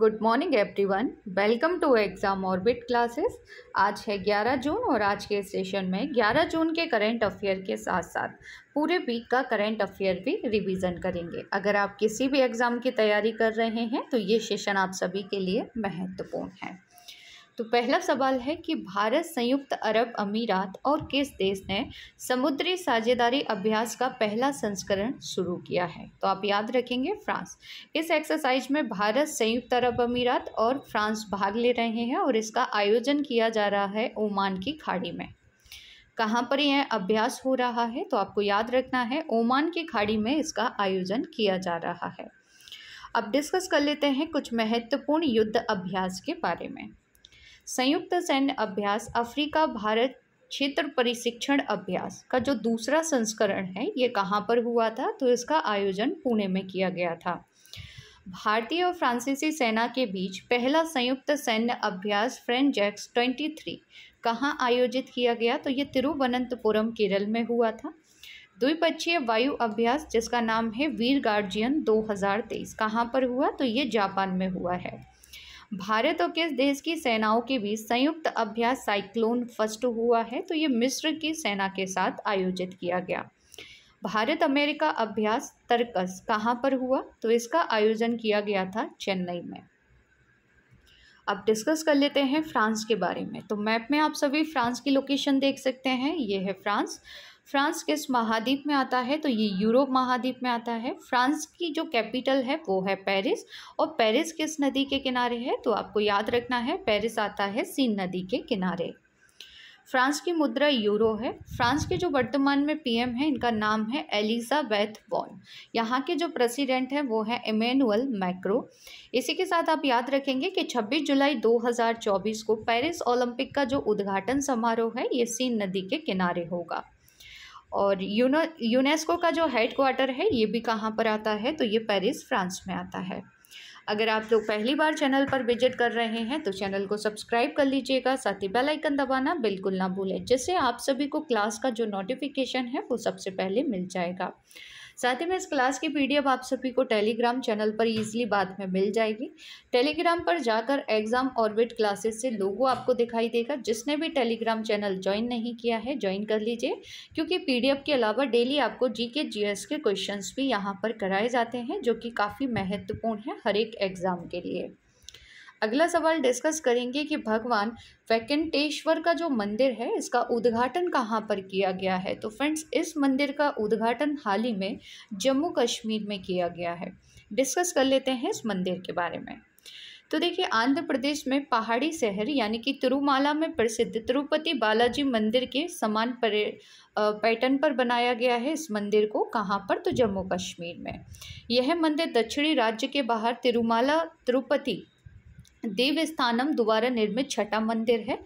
good morning everyone welcome to exam orbit classes आज है 11 जून और आज के सेशन में 11 जून के करंट अफेयर के साथ साथ पूरे वीक का करंट अफेयर भी रिवीजन करेंगे अगर आप किसी भी एग्ज़ाम की तैयारी कर रहे हैं तो ये सेशन आप सभी के लिए महत्वपूर्ण है तो पहला सवाल है कि भारत संयुक्त अरब अमीरात और किस देश ने समुद्री साझेदारी अभ्यास का पहला संस्करण शुरू किया है तो आप याद रखेंगे फ्रांस इस एक्सरसाइज में भारत संयुक्त अरब अमीरात और फ्रांस भाग ले रहे हैं और इसका आयोजन किया जा रहा है ओमान की खाड़ी में कहाँ पर यह अभ्यास हो रहा है तो आपको याद रखना है ओमान की खाड़ी में इसका आयोजन किया जा रहा है अब डिस्कस कर लेते हैं कुछ महत्वपूर्ण युद्ध अभ्यास के बारे में संयुक्त सैन्य अभ्यास अफ्रीका भारत क्षेत्र प्रशिक्षण अभ्यास का जो दूसरा संस्करण है ये कहाँ पर हुआ था तो इसका आयोजन पुणे में किया गया था भारतीय और फ्रांसीसी सेना के बीच पहला संयुक्त सैन्य अभ्यास फ्रेंड जैक्स ट्वेंटी थ्री कहाँ आयोजित किया गया तो ये तिरुवनंतपुरम केरल में हुआ था द्विपक्षीय वायु अभ्यास जिसका नाम है वीर गार्जियन 2023 कहाँ पर हुआ तो ये जापान में हुआ है भारत और किस देश की सेनाओं के बीच संयुक्त अभ्यास साइक्लोन फर्स्ट हुआ है तो ये मिस्र की सेना के साथ आयोजित किया गया भारत अमेरिका अभ्यास तर्कस कहाँ पर हुआ तो इसका आयोजन किया गया था चेन्नई में अब डिस्कस कर लेते हैं फ्रांस के बारे में तो मैप में आप सभी फ्रांस की लोकेशन देख सकते हैं ये है फ्रांस फ्रांस किस महाद्वीप में आता है तो ये यूरोप महाद्वीप में आता है फ्रांस की जो कैपिटल है वो है पेरिस और पेरिस किस नदी के किनारे है तो आपको याद रखना है पेरिस आता है सीन नदी के किनारे फ्रांस की मुद्रा यूरो है फ्रांस के जो वर्तमान में पीएम है इनका नाम है एलिजाबैथ बॉन यहाँ के जो प्रेसिडेंट हैं वो है इमेनुअल मैक्रो इसी के साथ आप याद रखेंगे कि 26 जुलाई 2024 को पेरिस ओलंपिक का जो उद्घाटन समारोह है ये सीन नदी के किनारे होगा और यूनो यूनेस्को का जो हेड क्वार्टर है ये भी कहाँ पर आता है तो ये पेरिस फ्रांस में आता है अगर आप लोग पहली बार चैनल पर विजिट कर रहे हैं तो चैनल को सब्सक्राइब कर लीजिएगा साथ ही बेल आइकन दबाना बिल्कुल ना भूलें जिससे आप सभी को क्लास का जो नोटिफिकेशन है वो सबसे पहले मिल जाएगा साथ ही में इस क्लास की पीडीएफ आप सभी को टेलीग्राम चैनल पर ईजिली बाद में मिल जाएगी टेलीग्राम पर जाकर एग्जाम ऑर्बिट क्लासेस से लोगो आपको दिखाई देगा जिसने भी टेलीग्राम चैनल ज्वाइन नहीं किया है ज्वाइन कर लीजिए क्योंकि पीडीएफ के अलावा डेली आपको जी के के क्वेश्चन भी यहाँ पर कराए जाते हैं जो कि काफ़ी महत्वपूर्ण है हर एक एग्ज़ाम के लिए अगला सवाल डिस्कस करेंगे कि भगवान वैकंटेश्वर का जो मंदिर है इसका उद्घाटन कहाँ पर किया गया है तो फ्रेंड्स इस मंदिर का उद्घाटन हाल ही में जम्मू कश्मीर में किया गया है डिस्कस कर लेते हैं इस मंदिर के बारे में तो देखिए आंध्र प्रदेश में पहाड़ी शहर यानी कि तिरुमाला में प्रसिद्ध तिरुपति बालाजी मंदिर के समान पैटर्न पर बनाया गया है इस मंदिर को कहाँ पर तो जम्मू कश्मीर में यह मंदिर दक्षिणी राज्य के बाहर तिरुमाला तिरुपति देवस्थानम द्वारा निर्मित छठा मंदिर है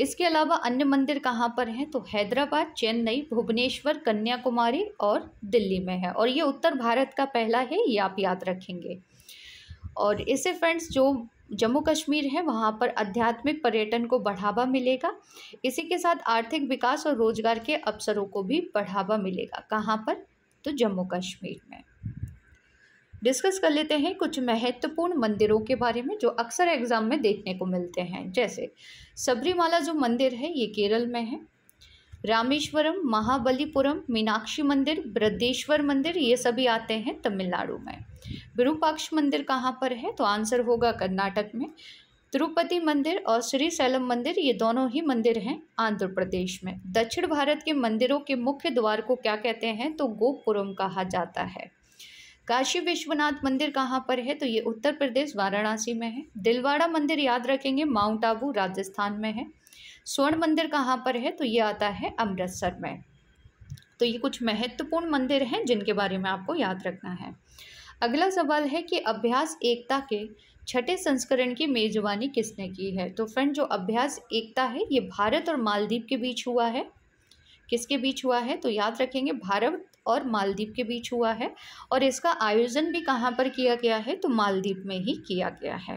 इसके अलावा अन्य मंदिर कहाँ पर हैं तो हैदराबाद चेन्नई भुवनेश्वर कन्याकुमारी और दिल्ली में है और ये उत्तर भारत का पहला है ये आप याद रखेंगे और इसे फ्रेंड्स जो जम्मू कश्मीर है वहाँ पर आध्यात्मिक पर्यटन को बढ़ावा मिलेगा इसी के साथ आर्थिक विकास और रोजगार के अवसरों को भी बढ़ावा मिलेगा कहाँ पर तो जम्मू कश्मीर में डिस्कस कर लेते हैं कुछ महत्वपूर्ण मंदिरों के बारे में जो अक्सर एग्ज़ाम में देखने को मिलते हैं जैसे सबरीमाला जो मंदिर है ये केरल में है रामेश्वरम महाबलीपुरम मीनाक्षी मंदिर बृद्धेश्वर मंदिर ये सभी आते हैं तमिलनाडु में विरूपाक्ष मंदिर कहाँ पर है तो आंसर होगा कर्नाटक में तिरुपति मंदिर और श्री सैलम मंदिर ये दोनों ही मंदिर हैं आंध्र प्रदेश में दक्षिण भारत के मंदिरों के मुख्य द्वार को क्या कहते हैं तो गोपुरम कहा जाता है काशी विश्वनाथ मंदिर कहाँ पर है तो ये उत्तर प्रदेश वाराणसी में है दिलवाड़ा मंदिर याद रखेंगे माउंट आबू राजस्थान में है स्वर्ण मंदिर कहाँ पर है तो ये आता है अमृतसर में तो ये कुछ महत्वपूर्ण मंदिर हैं जिनके बारे में आपको याद रखना है अगला सवाल है कि अभ्यास एकता के छठे संस्करण की मेजबानी किसने की है तो फ्रेंड जो अभ्यास एकता है ये भारत और मालदीव के बीच हुआ है किसके बीच हुआ है तो याद रखेंगे भारत और मालदीप के बीच हुआ है और इसका आयोजन भी कहाँ पर किया गया है तो मालदीप में ही किया गया है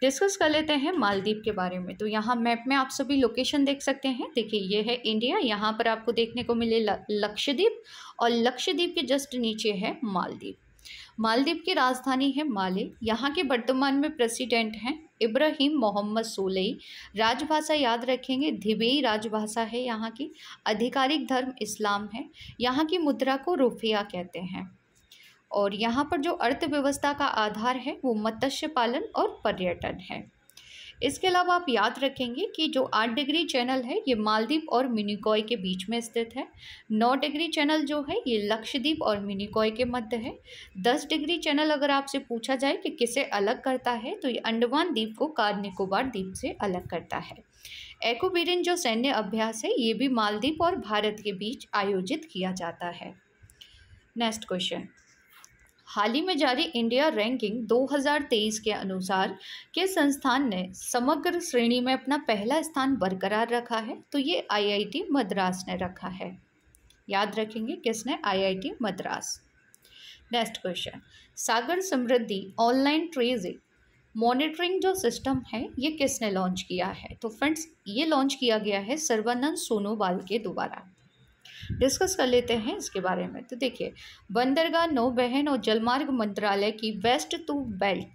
डिस्कस कर लेते हैं मालदीप के बारे में तो यहाँ मैप में आप सभी लोकेशन देख सकते हैं देखिए ये है इंडिया यहाँ पर आपको देखने को मिले लक्षद्वीप और लक्षद्वीप के जस्ट नीचे है मालदीव मालदीव की राजधानी है माले यहाँ के वर्तमान में प्रेसिडेंट हैं इब्राहिम मोहम्मद सोलई राजभाषा याद रखेंगे धिबेई राजभाषा है यहाँ की आधिकारिक धर्म इस्लाम है यहाँ की मुद्रा को रुफिया कहते हैं और यहाँ पर जो अर्थव्यवस्था का आधार है वो मत्स्य पालन और पर्यटन है इसके अलावा आप याद रखेंगे कि जो आठ डिग्री चैनल है ये मालदीप और मिनिकॉय के बीच में स्थित है नौ डिग्री चैनल जो है ये लक्षद्वीप और मिनिकॉय के मध्य है दस डिग्री चैनल अगर आपसे पूछा जाए कि किसे अलग करता है तो ये अंडमान द्वीप को कार निकोबार द्वीप से अलग करता है एकोबेरिन जो सैन्य अभ्यास है ये भी मालदीप और भारत के बीच आयोजित किया जाता है नेक्स्ट क्वेश्चन हाल ही में जारी इंडिया रैंकिंग 2023 के अनुसार के संस्थान ने समग्र श्रेणी में अपना पहला स्थान बरकरार रखा है तो ये आईआईटी मद्रास ने रखा है याद रखेंगे किसने IIT Madras next question Sagar Samriddhi online dredging monitoring जो सिस्टम है ये किसने लॉन्च किया है तो फ्रेंड्स ये लॉन्च किया गया है सर्वानंद सोनोवाल के द्वारा डिस्कस कर लेते हैं इसके बारे में तो देखिए बंदरगाह नौ बहन और जलमार्ग मंत्रालय की वेस्ट टू बेल्ट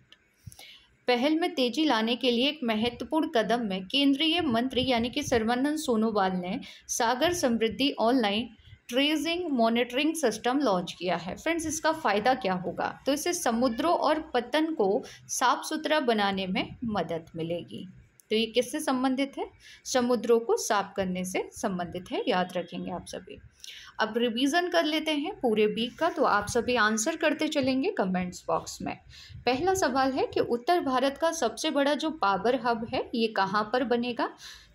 पहल में तेजी लाने के लिए एक महत्वपूर्ण कदम में केंद्रीय मंत्री यानी कि सर्वानंद सोनोवाल ने Sagar Samriddhi online dredging monitoring system launch किया है फ्रेंड्स इसका फ़ायदा क्या होगा तो इसे समुद्रों और पतन को साफ सुथरा बनाने में मदद मिलेगी तो ये किससे संबंधित है समुद्रों को साफ करने से संबंधित है याद रखेंगे आप सभी अब रिवीजन कर लेते हैं पूरे वीक का तो आप सभी आंसर करते चलेंगे कमेंट्स बॉक्स में पहला सवाल है कि उत्तर भारत का सबसे बड़ा जो पावर हब है ये कहाँ पर बनेगा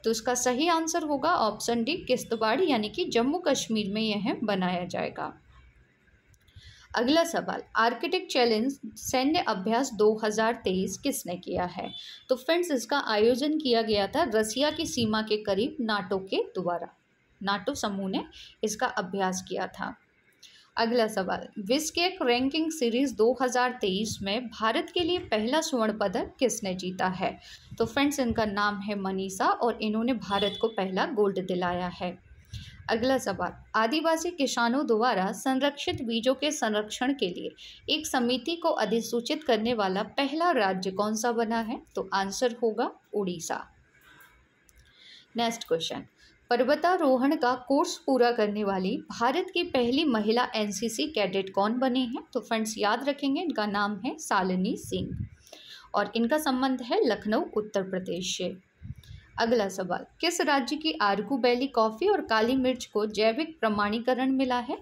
तो उसका सही आंसर होगा ऑप्शन डी किश्तवाड़ यानी कि जम्मू कश्मीर में यह बनाया जाएगा अगला सवाल आर्किटेक्ट चैलेंज सैन्य अभ्यास 2023 किसने किया है तो फ्रेंड्स इसका आयोजन किया गया था रसिया की सीमा के करीब नाटो के द्वारा नाटो समूह ने इसका अभ्यास किया था अगला सवाल विस्केक रैंकिंग सीरीज 2023 में भारत के लिए पहला स्वर्ण पदक किसने जीता है तो फ्रेंड्स इनका नाम है मनीषा और इन्होंने भारत को पहला गोल्ड दिलाया है अगला सवाल आदिवासी किसानों द्वारा संरक्षित बीजों के संरक्षण के लिए एक समिति को अधिसूचित करने वाला पहला राज्य कौन सा बना है तो आंसर होगा उड़ीसा नेक्स्ट क्वेश्चन पर्वतारोहण का कोर्स पूरा करने वाली भारत की पहली महिला एनसीसी कैडेट कौन बने हैं तो फ्रेंड्स याद रखेंगे इनका नाम है सालिनी सिंह और इनका संबंध है लखनऊ उत्तर प्रदेश से अगला सवाल किस राज्य की आरकू बैली कॉफ़ी और काली मिर्च को जैविक प्रमाणीकरण मिला है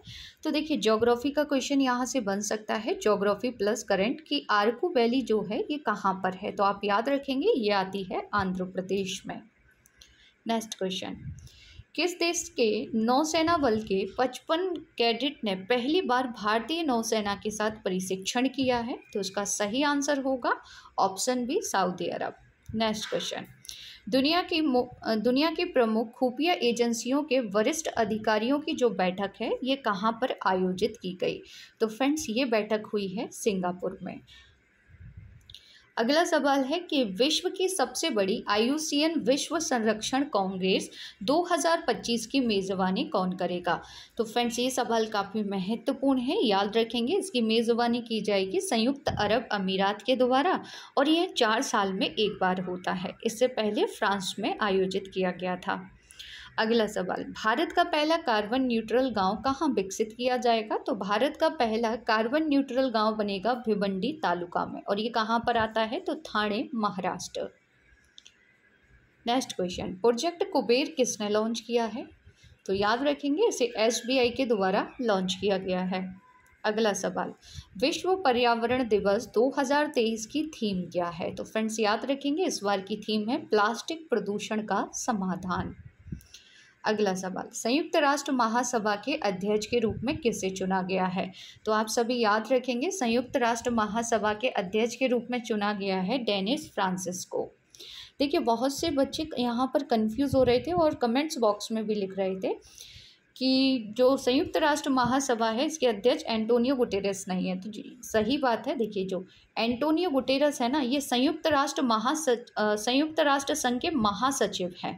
तो देखिए ज्योग्राफी का क्वेश्चन यहाँ से बन सकता है ज्योग्राफी प्लस करंट की आरकू बैली जो है ये कहाँ पर है तो आप याद रखेंगे ये आती है आंध्र प्रदेश में नेक्स्ट क्वेश्चन किस देश के नौसेना बल के पचपन कैडेट ने पहली बार भारतीय नौसेना के साथ प्रशिक्षण किया है तो उसका सही आंसर होगा option B Saudi Arab next question दुनिया की दुनिया की प्रमुख खुफिया एजेंसियों के वरिष्ठ अधिकारियों की जो बैठक है ये कहाँ पर आयोजित की गई तो फ्रेंड्स ये बैठक हुई है सिंगापुर में अगला सवाल है कि विश्व की सबसे बड़ी आयुसीएन विश्व संरक्षण कांग्रेस 2025 की मेज़बानी कौन करेगा तो फ्रेंड्स ये सवाल काफ़ी महत्वपूर्ण है याद रखेंगे इसकी मेज़बानी की जाएगी संयुक्त अरब अमीरात के द्वारा और यह चार साल में एक बार होता है इससे पहले फ्रांस में आयोजित किया गया था अगला सवाल भारत का पहला कार्बन न्यूट्रल गांव कहाँ विकसित किया जाएगा तो भारत का पहला कार्बन न्यूट्रल गांव बनेगा भिवंडी तालुका में और ये कहाँ पर आता है तो Thane Maharashtra next question project Kuber किसने लॉन्च किया है तो याद रखेंगे इसे एस के द्वारा लॉन्च किया गया है अगला सवाल विश्व पर्यावरण दिवस 2023 की थीम क्या है तो फ्रेंड्स याद रखेंगे इस बार की थीम है प्लास्टिक प्रदूषण का समाधान अगला सवाल संयुक्त राष्ट्र महासभा के अध्यक्ष के रूप में किसे चुना गया है तो आप सभी याद रखेंगे संयुक्त राष्ट्र महासभा के अध्यक्ष के रूप में चुना गया है डेनिस फ्रांसिस्को देखिए बहुत से बच्चे यहाँ पर कंफ्यूज हो रहे थे और कमेंट्स बॉक्स में भी लिख रहे थे कि जो संयुक्त राष्ट्र महासभा है इसके अध्यक्ष एंटोनियो गुटेरस नहीं है तो सही बात है देखिए जो एंटोनियो गुटेरस है ना ये संयुक्त राष्ट्र महासच संयुक्त राष्ट्र संघ के महासचिव हैं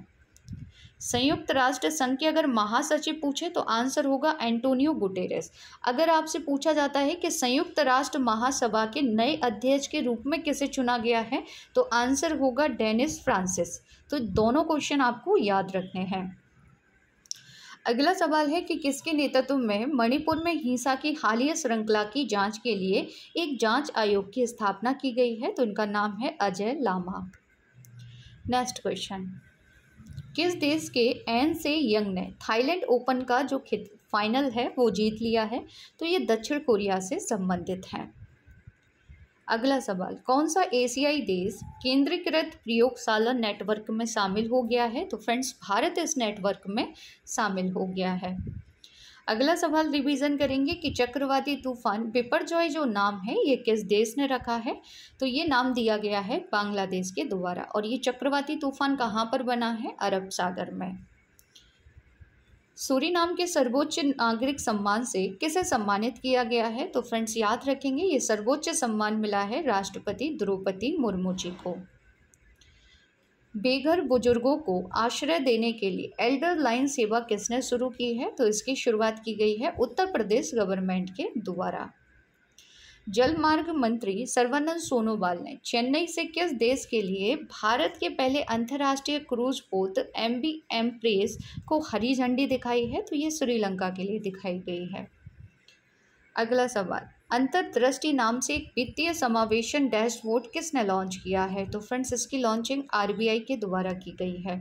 संयुक्त राष्ट्र संघ के अगर महासचिव पूछे तो आंसर होगा एंटोनियो गुटेरेस अगर आपसे पूछा जाता है कि संयुक्त राष्ट्र महासभा के नए अध्यक्ष के रूप में किसे चुना गया है तो आंसर होगा डेनिस फ्रांसिस तो दोनों क्वेश्चन आपको याद रखने हैं अगला सवाल है कि किसके नेतृत्व में मणिपुर में हिंसा की हालिया श्रृंखला की जांच के लिए एक जांच आयोग की स्थापना की गई है तो इनका नाम है अजय लामा नेक्स्ट क्वेश्चन किस देश के एन से यंग ने थाईलैंड ओपन का जो फाइनल है वो जीत लिया है तो ये दक्षिण कोरिया से संबंधित है अगला सवाल कौन सा एशियाई देश केंद्रीकृत प्रयोगशाला नेटवर्क में शामिल हो गया है तो फ्रेंड्स भारत इस नेटवर्क में शामिल हो गया है अगला सवाल रिवीजन करेंगे कि चक्रवाती तूफान जॉय जो नाम है ये किस देश ने रखा है तो ये नाम दिया गया है बांग्लादेश के द्वारा और ये चक्रवाती तूफान कहाँ पर बना है अरब सागर में सूरी नाम के सर्वोच्च नागरिक सम्मान से किसे सम्मानित किया गया है तो फ्रेंड्स याद रखेंगे ये सर्वोच्च सम्मान मिला है राष्ट्रपति द्रौपदी मुर्मू जी को बेघर बुजुर्गों को आश्रय देने के लिए एल्डर लाइन सेवा किसने शुरू की है तो इसकी शुरुआत की गई है उत्तर प्रदेश गवर्नमेंट के द्वारा जलमार्ग मंत्री सर्वानंद सोनोवाल ने चेन्नई से किस देश के लिए भारत के पहले अंतर्राष्ट्रीय क्रूज पोत एम बी एम प्रेस को हरी झंडी दिखाई है तो ये श्रीलंका के लिए दिखाई गई है अगला सवाल अंतर्दृष्टि नाम से एक वित्तीय समावेशन डैशबोर्ड किसने लॉन्च किया है तो फ्रेंड्स इसकी लॉन्चिंग आरबीआई के द्वारा की गई है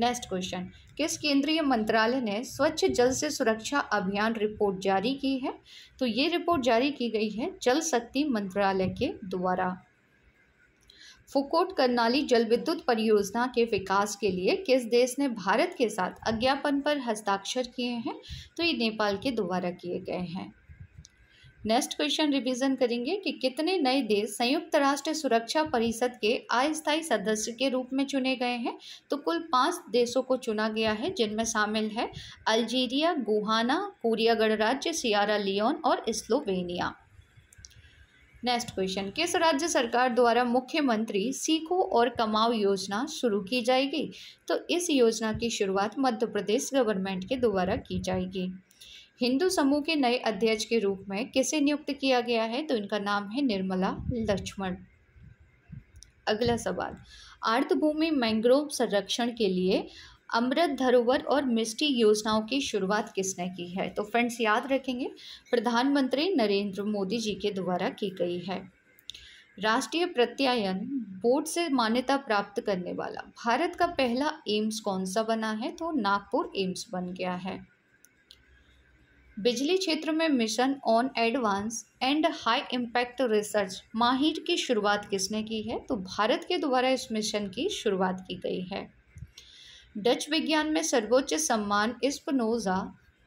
नेक्स्ट क्वेश्चन किस केंद्रीय मंत्रालय ने स्वच्छ जल से सुरक्षा अभियान रिपोर्ट जारी की है तो ये रिपोर्ट जारी की गई है जल शक्ति मंत्रालय के द्वारा फुकोट करनाली जल विद्युत परियोजना के विकास के लिए किस देश ने भारत के साथ अज्ञापन पर हस्ताक्षर किए हैं तो ये नेपाल के द्वारा किए गए हैं नेक्स्ट क्वेश्चन रिवीजन करेंगे कि कितने नए देश संयुक्त राष्ट्र सुरक्षा परिषद के अस्थायी सदस्य के रूप में चुने गए हैं तो कुल पाँच देशों को चुना गया है जिनमें शामिल है अल्जीरिया गुहाना कोरिया गणराज्य सियारा लियोन और स्लोवेनिया नेक्स्ट क्वेश्चन किस राज्य सरकार द्वारा मुख्यमंत्री सीखो और कमाओ योजना शुरू की जाएगी तो इस योजना की शुरुआत मध्य प्रदेश गवर्नमेंट के द्वारा की जाएगी हिंदू समूह के नए अध्यक्ष के रूप में किसे नियुक्त किया गया है तो इनका नाम है निर्मला लक्ष्मण अगला सवाल आर्द्रभूमि मैंग्रोव संरक्षण के लिए अमृत धरोहर और मिस्टी योजनाओं की शुरुआत किसने की है तो फ्रेंड्स याद रखेंगे प्रधानमंत्री नरेंद्र मोदी जी के द्वारा की गई है राष्ट्रीय प्रत्यायन बोर्ड से मान्यता प्राप्त करने वाला भारत का पहला एम्स कौन सा बना है तो नागपुर एम्स बन गया है बिजली क्षेत्र में mission on advance and high impact research माहिर की शुरुआत किसने की है तो भारत के द्वारा इस मिशन की शुरुआत की गई है डच विज्ञान में सर्वोच्च सम्मान इस्पनोजा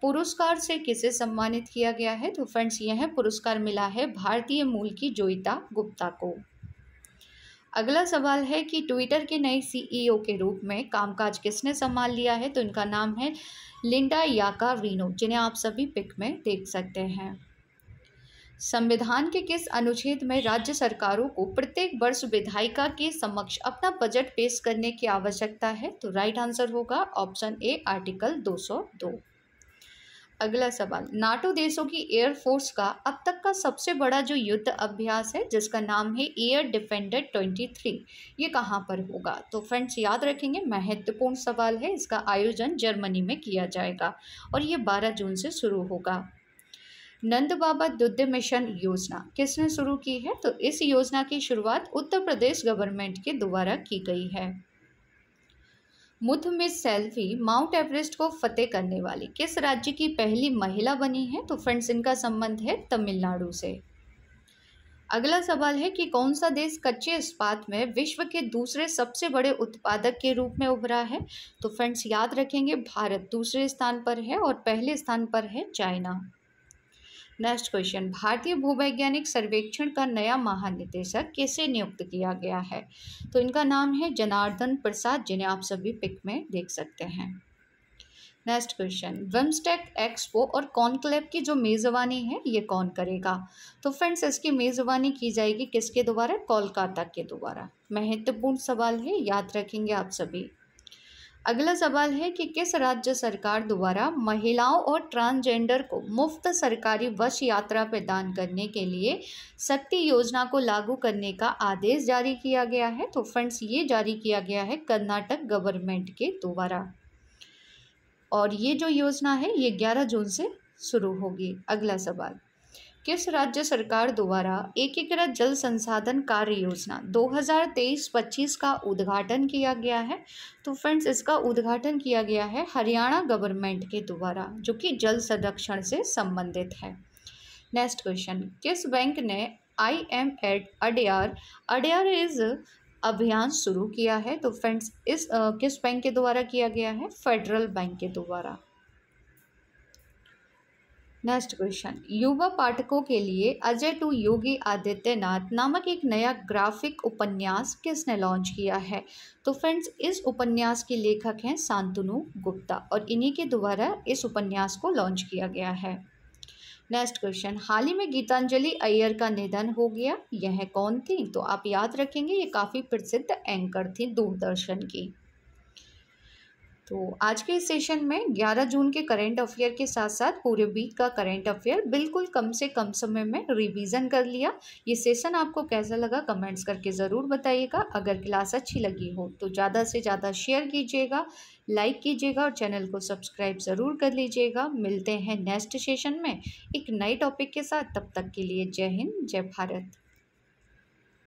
पुरस्कार से किसे सम्मानित किया गया है तो फ्रेंड्स यह पुरस्कार मिला है भारतीय मूल की जोईता गुप्ता को अगला सवाल है कि ट्विटर के नए सीईओ e के रूप में कामकाज किसने संभाल लिया है तो इनका नाम है लिंडा याका रीनो जिन्हें आप सभी पिक में देख सकते हैं संविधान के किस अनुच्छेद में राज्य सरकारों को प्रत्येक वर्ष विधायिका के समक्ष अपना बजट पेश करने की आवश्यकता है तो राइट आंसर होगा ऑप्शन ए आर्टिकल 202 अगला सवाल नाटो देशों की एयरफोर्स का अब तक का सबसे बड़ा जो युद्ध अभ्यास है जिसका नाम है एयर डिफेंडर ट्वेंटी थ्री ये कहाँ पर होगा तो फ्रेंड्स याद रखेंगे महत्वपूर्ण सवाल है इसका आयोजन जर्मनी में किया जाएगा और ये बारह जून से शुरू होगा नंद बाबा दुद्ध मिशन योजना किसने शुरू की है तो इस योजना की शुरुआत उत्तर प्रदेश गवर्नमेंट के द्वारा की गई है Muthamil Selvi Mount Everest को फतेह करने वाली किस राज्य की पहली महिला बनी है तो फ्रेंड्स इनका संबंध है तमिलनाडु से अगला सवाल है कि कौन सा देश कच्चे इस्पात में विश्व के दूसरे सबसे बड़े उत्पादक के रूप में उभरा है तो फ्रेंड्स याद रखेंगे भारत दूसरे स्थान पर है और पहले स्थान पर है चाइना नेक्स्ट क्वेश्चन भारतीय भूवैज्ञानिक सर्वेक्षण का नया महानिदेशक कैसे नियुक्त किया गया है तो इनका नाम है जनार्दन प्रसाद जिन्हें आप सभी पिक में देख सकते हैं नेक्स्ट क्वेश्चन विम्सटेक एक्सपो और कॉन्क्लेव की जो मेज़बानी है ये कौन करेगा तो फ्रेंड्स इसकी मेज़बानी की जाएगी किसके द्वारा कोलकाता के द्वारा महत्वपूर्ण सवाल है याद रखेंगे आप सभी अगला सवाल है कि किस राज्य सरकार द्वारा महिलाओं और ट्रांसजेंडर को मुफ्त सरकारी बस यात्रा प्रदान करने के लिए शक्ति योजना को लागू करने का आदेश जारी किया गया है तो फ्रेंड्स ये जारी किया गया है कर्नाटक गवर्नमेंट के द्वारा और ये जो योजना है ये 11 जून से शुरू होगी अगला सवाल किस राज्य सरकार द्वारा एकीकृत जल संसाधन कार्य योजना 2023-25 का उद्घाटन किया गया है तो फ्रेंड्स इसका उद्घाटन किया गया है हरियाणा गवर्नमेंट के द्वारा जो कि जल संरक्षण से संबंधित है नेक्स्ट क्वेश्चन किस बैंक ने आई एम एड अडेयर अडेयर इज अभियान शुरू किया है तो फ्रेंड्स इस आ, किस बैंक के द्वारा किया गया है फेडरल बैंक के द्वारा नेक्स्ट क्वेश्चन युवा पाठकों के लिए अजय टू योगी आदित्यनाथ नामक एक नया ग्राफिक उपन्यास किसने लॉन्च किया है तो फ्रेंड्स इस उपन्यास के लेखक हैं शांतनु गुप्ता और इन्हीं के द्वारा इस उपन्यास को लॉन्च किया गया है नेक्स्ट क्वेश्चन हाल ही में गीतांजलि अय्यर का निधन हो गया यह कौन थी तो आप याद रखेंगे ये काफ़ी प्रसिद्ध एंकर थी दूरदर्शन की तो आज के इस सेशन में 11 जून के करंट अफेयर के साथ साथ पूरे वीक का करंट अफेयर बिल्कुल कम से कम समय में रिवीजन कर लिया ये सेशन आपको कैसा लगा कमेंट्स करके ज़रूर बताइएगा अगर क्लास अच्छी लगी हो तो ज़्यादा से ज़्यादा शेयर कीजिएगा लाइक कीजिएगा और चैनल को सब्सक्राइब ज़रूर कर लीजिएगा मिलते हैं नेक्स्ट सेशन में एक नए टॉपिक के साथ तब तक के लिए जय हिंद जय भारत